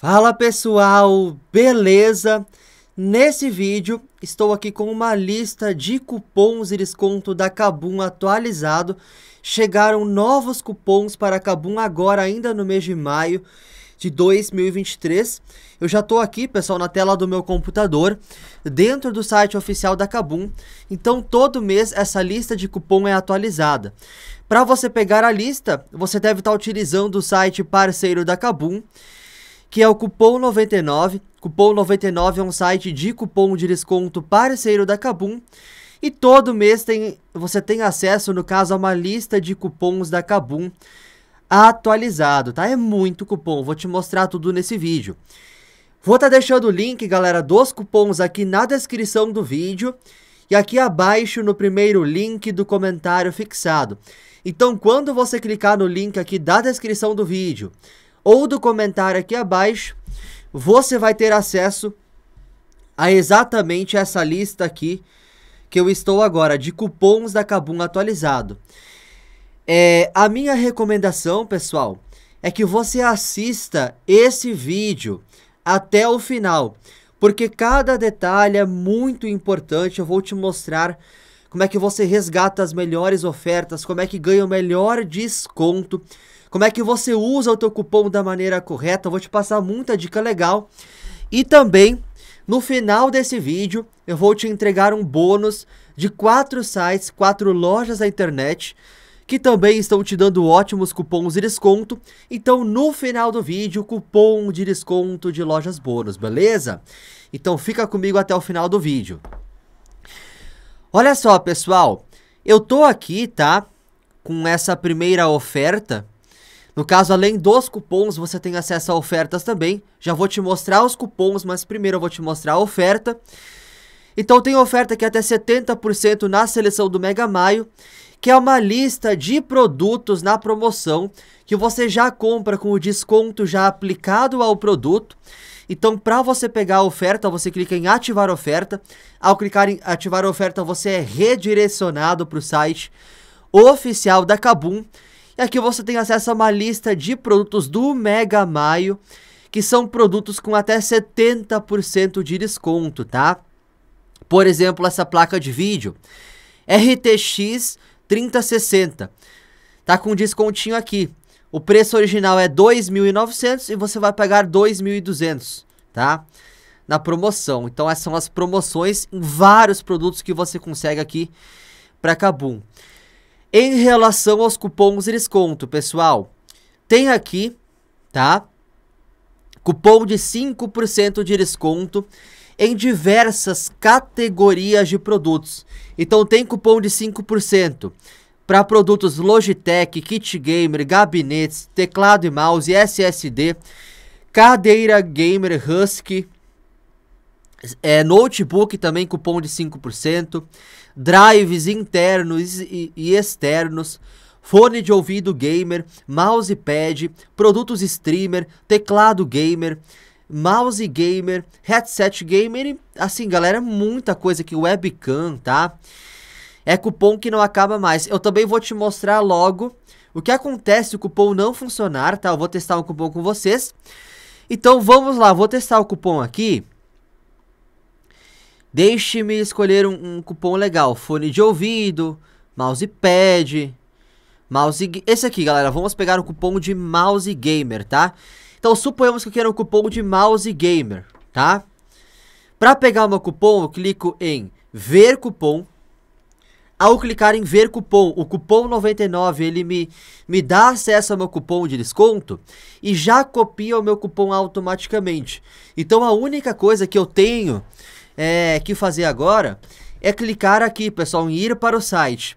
Fala pessoal, beleza? Nesse vídeo estou aqui com uma lista de cupons e desconto da Kabum atualizado. Chegaram novos cupons para a Kabum agora ainda no mês de maio de 2023. Eu já estou aqui, pessoal, na tela do meu computador, dentro do site oficial da Kabum. Então, todo mês essa lista de cupom é atualizada. Para você pegar a lista, você deve estar tá utilizando o site parceiro da Kabum que é o Cupom 99. Cupom 99 é um site de cupom de desconto parceiro da Kabum. E todo mês tem, você tem acesso, no caso, a uma lista de cupons da Kabum atualizado, tá? É muito cupom, vou te mostrar tudo nesse vídeo. Vou estar tá deixando o link, galera, dos cupons aqui na descrição do vídeo e aqui abaixo no primeiro link do comentário fixado. Então, quando você clicar no link aqui da descrição do vídeo ou do comentário aqui abaixo, você vai ter acesso a exatamente essa lista aqui que eu estou agora de cupons da Kabum atualizado. É, a minha recomendação, pessoal, é que você assista esse vídeo até o final, porque cada detalhe é muito importante. Eu vou te mostrar como é que você resgata as melhores ofertas, como é que ganha o melhor desconto como é que você usa o teu cupom da maneira correta. Eu vou te passar muita dica legal. E também, no final desse vídeo, eu vou te entregar um bônus de quatro sites, quatro lojas da internet que também estão te dando ótimos cupons de desconto. Então, no final do vídeo, cupom de desconto de lojas bônus, beleza? Então, fica comigo até o final do vídeo. Olha só, pessoal, eu tô aqui, tá? Com essa primeira oferta no caso, além dos cupons, você tem acesso a ofertas também. Já vou te mostrar os cupons, mas primeiro eu vou te mostrar a oferta. Então tem oferta que é até 70% na seleção do Mega Maio, que é uma lista de produtos na promoção que você já compra com o desconto já aplicado ao produto. Então, para você pegar a oferta, você clica em ativar oferta. Ao clicar em ativar oferta, você é redirecionado para o site oficial da Kabum é e aqui você tem acesso a uma lista de produtos do Mega Maio, que são produtos com até 70% de desconto, tá? Por exemplo, essa placa de vídeo RTX 3060. Tá com descontinho aqui. O preço original é 2.900 e você vai pagar 2.200, tá? Na promoção. Então essas são as promoções em vários produtos que você consegue aqui para Kabum. Em relação aos cupons de desconto, pessoal, tem aqui, tá? Cupom de 5% de desconto em diversas categorias de produtos. Então tem cupom de 5% para produtos Logitech, kit gamer, gabinetes, teclado e mouse, SSD, cadeira gamer Husky, é, notebook também cupom de 5%, drives internos e, externos, fone de ouvido gamer, mouse pad produtos streamer, teclado gamer, mouse gamer, headset gamer, assim, galera, muita coisa aqui, webcam, tá? É cupom que não acaba mais. Eu também vou te mostrar logo o que acontece se o cupom não funcionar, tá? Eu vou testar um cupom com vocês. Então vamos lá, vou testar o cupom aqui. Deixe-me escolher um, um, cupom legal. Fone de ouvido, mousepad, mouse... Esse aqui, galera, vamos pegar o um cupom de mouse gamer, tá? Então, suponhamos que eu quero um cupom de mouse gamer, tá? Para pegar o meu cupom, eu clico em ver cupom. Ao clicar em ver cupom, o cupom 99, ele me, me dá acesso ao meu cupom de desconto e já copia o meu cupom automaticamente. Então, a única coisa que eu tenho é, que fazer agora é clicar aqui, pessoal, em ir para o site.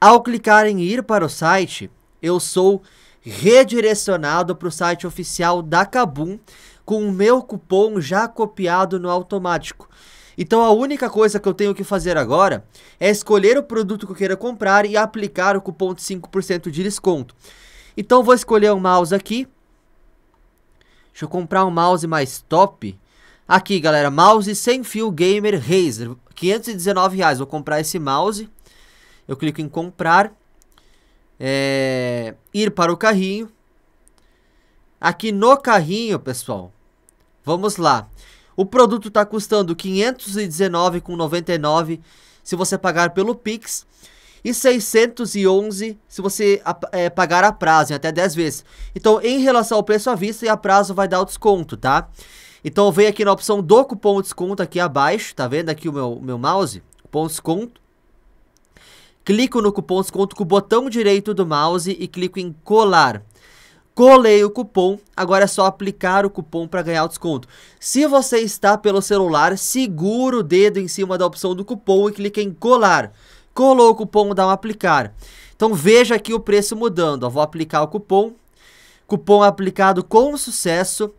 Ao clicar em ir para o site, eu sou redirecionado para o site oficial da Kabum com o meu cupom já copiado no automático. Então a única coisa que eu tenho que fazer agora é escolher o produto que eu queira comprar e aplicar o cupom de 5% de desconto. Então vou escolher um mouse aqui. Deixa eu comprar um mouse mais top. Aqui, galera, mouse sem fio Gamer Razer, 519. Reais. Vou comprar esse mouse. Eu clico em comprar. É... ir para o carrinho. Aqui no carrinho, pessoal. Vamos lá. O produto está custando 519,99 se você pagar pelo Pix e 611 se você é, pagar a prazo, em até 10 vezes. Então, em relação ao preço à vista e a prazo vai dar o desconto, tá? Então eu venho aqui na opção do cupom de desconto aqui abaixo, tá vendo aqui o meu, meu mouse? Cupom de desconto. Clico no cupom de desconto com o botão direito do mouse e clico em colar. Colei o cupom, agora é só aplicar o cupom para ganhar o desconto. Se você está pelo celular, segura o dedo em cima da opção do cupom e clica em colar. Colou o cupom, dá um aplicar. Então veja aqui o preço mudando. Vou aplicar o cupom. Cupom aplicado com sucesso.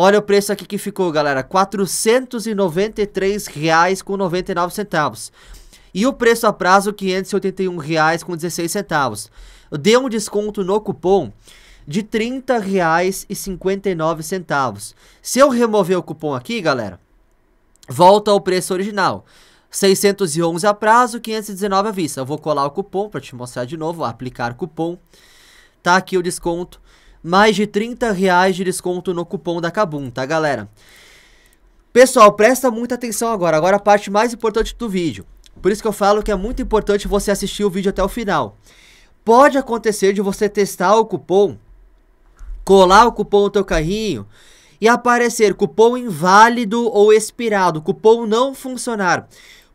Olha o preço aqui que ficou, galera, R$ 493,99. E o preço a prazo R$ 581,16. Dê um desconto no cupom de R$ 30,59. Se eu remover o cupom aqui, galera, volta ao preço original. 611 a prazo, 519 à vista. Eu vou colar o cupom para te mostrar de novo, aplicar cupom. Tá aqui o desconto mais de 30 reais de desconto no cupom da Kabum, tá galera? Pessoal, presta muita atenção agora, agora a parte mais importante do vídeo. Por isso que eu falo que é muito importante você assistir o vídeo até o final. Pode acontecer de você testar o cupom, colar o cupom no teu carrinho e aparecer cupom inválido ou expirado, cupom não funcionar.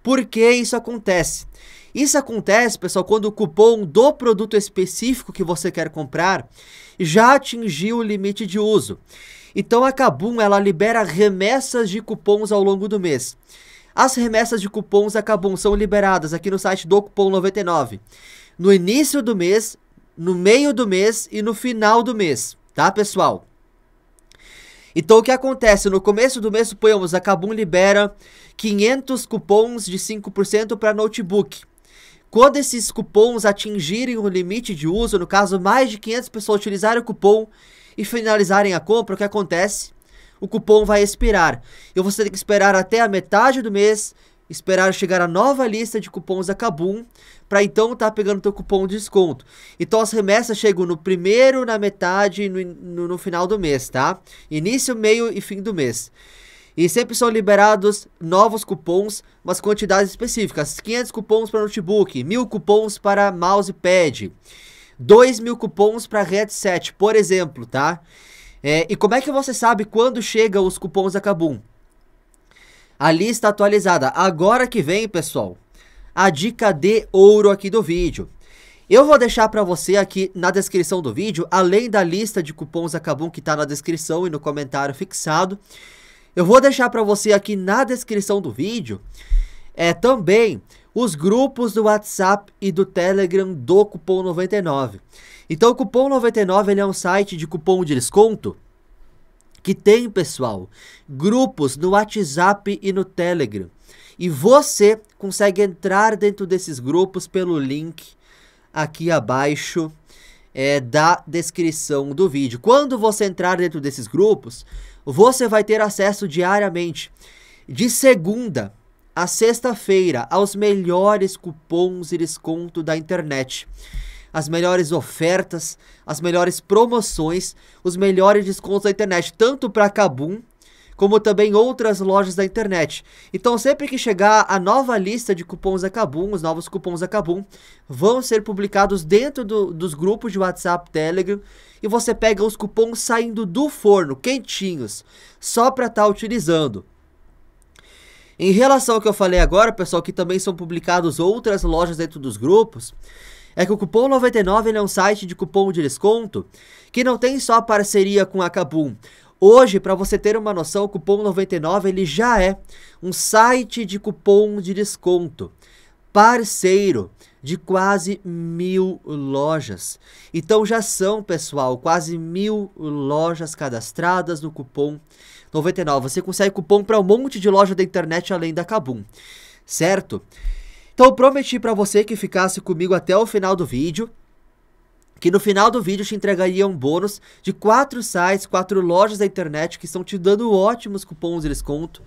Por que isso acontece? Isso acontece, pessoal, quando o cupom do produto específico que você quer comprar já atingiu o limite de uso. Então a Kabum ela libera remessas de cupons ao longo do mês. As remessas de cupons da Kabum são liberadas aqui no site do Cupom 99. No início do mês, no meio do mês e no final do mês, tá pessoal? Então o que acontece? No começo do mês, suponhamos, a Kabum libera 500 cupons de 5% para notebook. Quando esses cupons atingirem o limite de uso, no caso mais de 500 pessoas utilizarem o cupom e finalizarem a compra, o que acontece? O cupom vai expirar. E você tem que esperar até a metade do mês, esperar chegar a nova lista de cupons da Kabum, para então estar tá pegando teu cupom de desconto. Então as remessas chegam no primeiro, na metade e no, no, no final do mês, tá? Início, meio e fim do mês. E sempre são liberados novos cupons, mas quantidades específicas. 500 cupons para notebook, 1000 cupons para mousepad, 2000 cupons para headset, por exemplo, tá? É, e como é que você sabe quando chegam os cupons da Kabum? A lista atualizada. Agora que vem, pessoal, a dica de ouro aqui do vídeo. Eu vou deixar para você aqui na descrição do vídeo, além da lista de cupons da Kabum que está na descrição e no comentário fixado, eu vou deixar para você aqui na descrição do vídeo é também os grupos do WhatsApp e do Telegram do Cupom 99. Então o Cupom 99 ele é um site de cupom de desconto que tem, pessoal, grupos no WhatsApp e no Telegram. E você consegue entrar dentro desses grupos pelo link aqui abaixo é, da descrição do vídeo. Quando você entrar dentro desses grupos, você vai ter acesso diariamente, de segunda a sexta-feira, aos melhores cupons e desconto da internet. As melhores ofertas, as melhores promoções, os melhores descontos da internet, tanto para Kabum como também outras lojas da internet. Então sempre que chegar a nova lista de cupons Acabum, os novos cupons Acabum, vão ser publicados dentro do, dos grupos de WhatsApp, Telegram, e você pega os cupons saindo do forno, quentinhos, só para estar tá utilizando. Em relação ao que eu falei agora, pessoal, que também são publicados outras lojas dentro dos grupos, é que o Cupom 99 é um site de cupom de desconto que não tem só parceria com a Kabum, Hoje, para você ter uma noção, o cupom 99 ele já é um site de cupom de desconto parceiro de quase mil lojas. Então já são, pessoal, quase mil lojas cadastradas no cupom 99. Você consegue cupom para um monte de loja da internet além da Kabum, certo? Então prometi para você que ficasse comigo até o final do vídeo que no final do vídeo te entregaria um bônus de 4 sites, 4 lojas da internet que estão te dando ótimos cupons de desconto.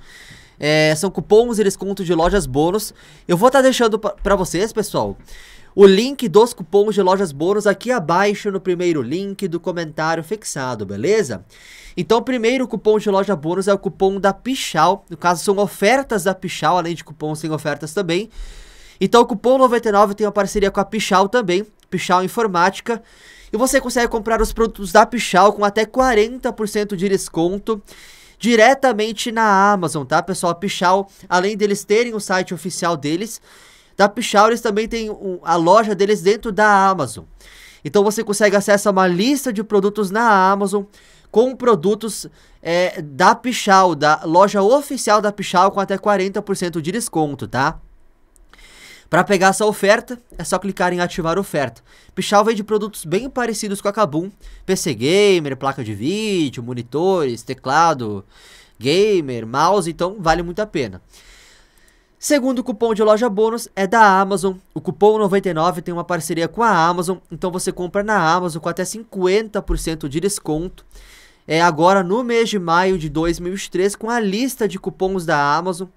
É, são cupons de desconto de lojas bônus. Eu vou estar tá deixando para vocês, pessoal, o link dos cupons de lojas bônus aqui abaixo no primeiro link do comentário fixado, beleza? Então, primeiro cupom de loja bônus é o cupom da Pichal. No caso, são ofertas da Pichal, além de cupons tem ofertas também. Então, o cupom 99 tem uma parceria com a Pichal também. Pichal Informática. E você consegue comprar os produtos da Pichal com até 40% de desconto diretamente na Amazon, tá, pessoal? A Pichal, além deles terem o site oficial deles, da Pichal eles também têm a loja deles dentro da Amazon. Então você consegue acesso a uma lista de produtos na Amazon com produtos é, da Pichal, da loja oficial da Pichal com até 40% de desconto, tá? Para pegar essa oferta, é só clicar em ativar oferta. Pichal vende produtos bem parecidos com a Kabum, PC gamer, placa de vídeo, monitores, teclado, gamer, mouse, então vale muito a pena. Segundo cupom de loja bônus é da Amazon. O cupom 99 tem uma parceria com a Amazon, então você compra na Amazon com até 50% de desconto é, agora no mês de maio de 2003 com a lista de cupons da Amazon,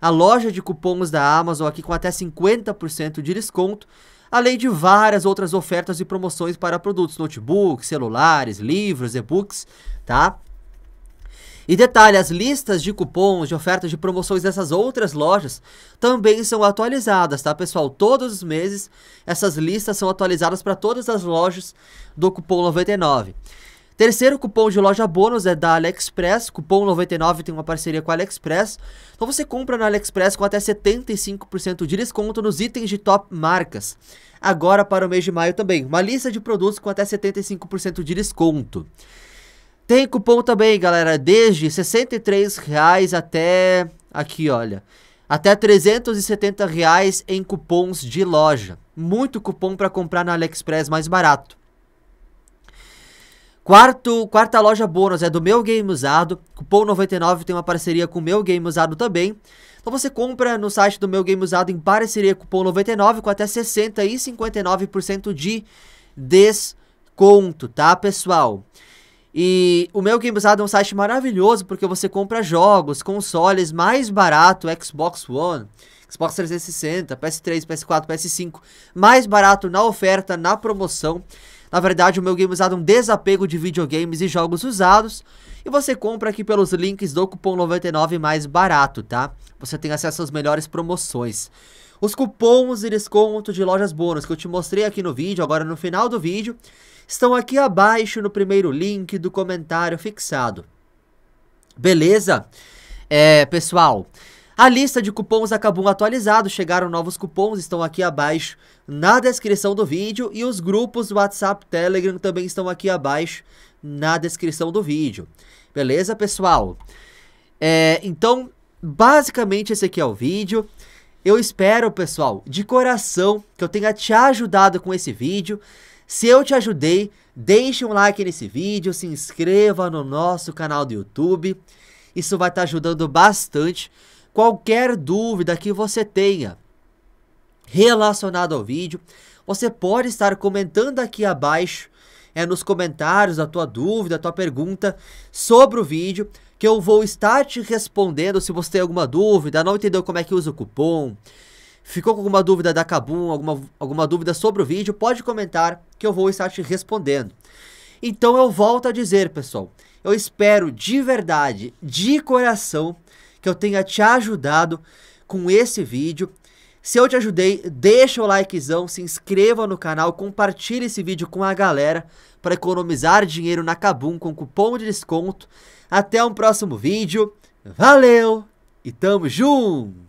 a loja de cupons da Amazon aqui com até 50% de desconto, além de várias outras ofertas e promoções para produtos, notebooks, celulares, livros, e-books, tá? E detalhe, as listas de cupons, de ofertas de promoções dessas outras lojas também são atualizadas, tá pessoal? Todos os meses essas listas são atualizadas para todas as lojas do cupom 99. Terceiro cupom de loja bônus é da AliExpress, cupom 99 tem uma parceria com a AliExpress. Então você compra na AliExpress com até 75% de desconto nos itens de top marcas. Agora para o mês de maio também, uma lista de produtos com até 75% de desconto. Tem cupom também, galera, desde R$ reais até aqui, olha, até R$ 370 reais em cupons de loja. Muito cupom para comprar na AliExpress mais barato. Quarto, quarta loja bônus é do Meu Game Usado. Cupom 99 tem uma parceria com o Meu Game Usado também. Então você compra no site do Meu Game Usado em parceria cupom 99 com até 60 e 59% de desconto, tá, pessoal? E o Meu Game Usado é um site maravilhoso porque você compra jogos, consoles mais barato, Xbox One, Xbox 360, PS3, PS4, PS5, mais barato na oferta, na promoção. Na verdade, o meu game é usado é um desapego de videogames e jogos usados. E você compra aqui pelos links do cupom 99 mais barato, tá? Você tem acesso às melhores promoções. Os cupons e desconto de lojas bônus que eu te mostrei aqui no vídeo, agora no final do vídeo, estão aqui abaixo no primeiro link do comentário fixado. Beleza? É, pessoal, a lista de cupons acabou atualizado, chegaram novos cupons, estão aqui abaixo na descrição do vídeo e os grupos WhatsApp, Telegram também estão aqui abaixo na descrição do vídeo. Beleza, pessoal? É, então, basicamente esse aqui é o vídeo. Eu espero, pessoal, de coração que eu tenha te ajudado com esse vídeo. Se eu te ajudei, deixe um like nesse vídeo, se inscreva no nosso canal do YouTube. Isso vai estar tá ajudando bastante Qualquer dúvida que você tenha relacionada ao vídeo, você pode estar comentando aqui abaixo, é nos comentários a tua dúvida, a tua pergunta sobre o vídeo, que eu vou estar te respondendo se você tem alguma dúvida, não entendeu como é que usa o cupom, ficou com alguma dúvida da Kabum, alguma, alguma dúvida sobre o vídeo, pode comentar que eu vou estar te respondendo. Então eu volto a dizer, pessoal, eu espero de verdade, de coração, que eu tenha te ajudado com esse vídeo. Se eu te ajudei, deixa o likezão, se inscreva no canal, compartilhe esse vídeo com a galera para economizar dinheiro na Kabum com cupom de desconto. Até um próximo vídeo, valeu e tamo junto!